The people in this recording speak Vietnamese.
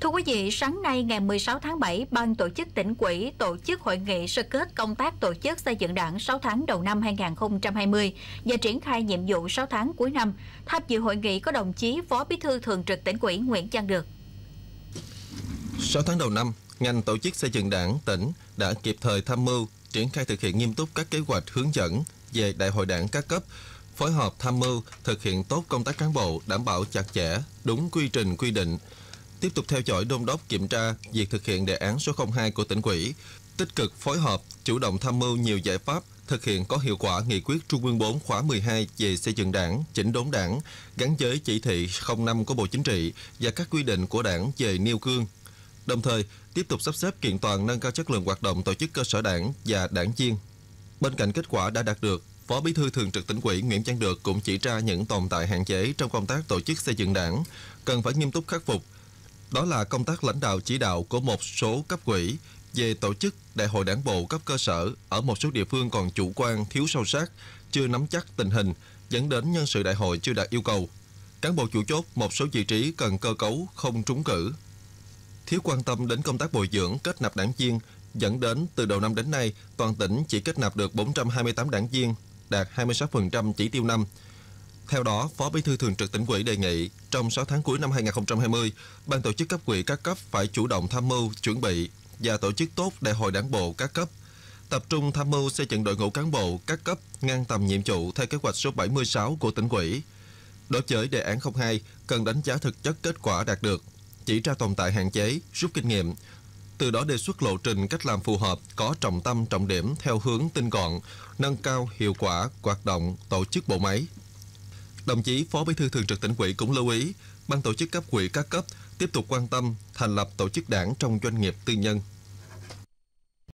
Thưa quý vị, sáng nay ngày 16 tháng 7, Ban tổ chức tỉnh quỹ tổ chức hội nghị sơ kết công tác tổ chức xây dựng đảng 6 tháng đầu năm 2020 và triển khai nhiệm vụ 6 tháng cuối năm. Tham dự hội nghị có đồng chí Phó Bí thư Thường trực tỉnh quỹ Nguyễn Văn Được. 6 tháng đầu năm, ngành tổ chức xây dựng đảng tỉnh đã kịp thời tham mưu, triển khai thực hiện nghiêm túc các kế hoạch hướng dẫn về đại hội đảng các cấp, phối hợp tham mưu thực hiện tốt công tác cán bộ đảm bảo chặt chẽ, đúng quy trình quy định tiếp tục theo dõi đôn đốc kiểm tra việc thực hiện đề án số 02 của tỉnh ủy, tích cực phối hợp, chủ động tham mưu nhiều giải pháp thực hiện có hiệu quả nghị quyết Trung ương 4 khóa 12 về xây dựng đảng, chỉnh đốn đảng, gắn với chỉ thị 05 của Bộ Chính trị và các quy định của đảng về nêu gương. Đồng thời, tiếp tục sắp xếp kiện toàn nâng cao chất lượng hoạt động tổ chức cơ sở đảng và đảng viên. Bên cạnh kết quả đã đạt được, Phó Bí thư Thường trực tỉnh ủy Nguyễn Văn Được cũng chỉ ra những tồn tại hạn chế trong công tác tổ chức xây dựng đảng, cần phải nghiêm túc khắc phục, đó là công tác lãnh đạo chỉ đạo của một số cấp quỹ về tổ chức đại hội đảng bộ cấp cơ sở ở một số địa phương còn chủ quan, thiếu sâu sát, chưa nắm chắc tình hình, dẫn đến nhân sự đại hội chưa đạt yêu cầu. Cán bộ chủ chốt một số vị trí cần cơ cấu không trúng cử. Thiếu quan tâm đến công tác bồi dưỡng kết nạp đảng viên dẫn đến từ đầu năm đến nay toàn tỉnh chỉ kết nạp được 428 đảng viên, đạt 26% chỉ tiêu năm. Theo đó, Phó Bí thư Thường trực tỉnh ủy đề nghị trong 6 tháng cuối năm 2020, ban tổ chức cấp ủy các cấp phải chủ động tham mưu, chuẩn bị và tổ chức tốt đại hội đảng bộ các cấp tập trung tham mưu xây dựng đội ngũ cán bộ các cấp ngang tầm nhiệm vụ theo kế hoạch số 76 của tỉnh ủy. Đối với đề án 02, cần đánh giá thực chất kết quả đạt được, chỉ ra tồn tại hạn chế, rút kinh nghiệm, từ đó đề xuất lộ trình cách làm phù hợp có trọng tâm trọng điểm theo hướng tinh gọn, nâng cao hiệu quả hoạt động tổ chức bộ máy. Đồng chí Phó Bí thư Thường trực tỉnh ủy cũng lưu ý, ban tổ chức cấp ủy các cấp tiếp tục quan tâm thành lập tổ chức đảng trong doanh nghiệp tư nhân.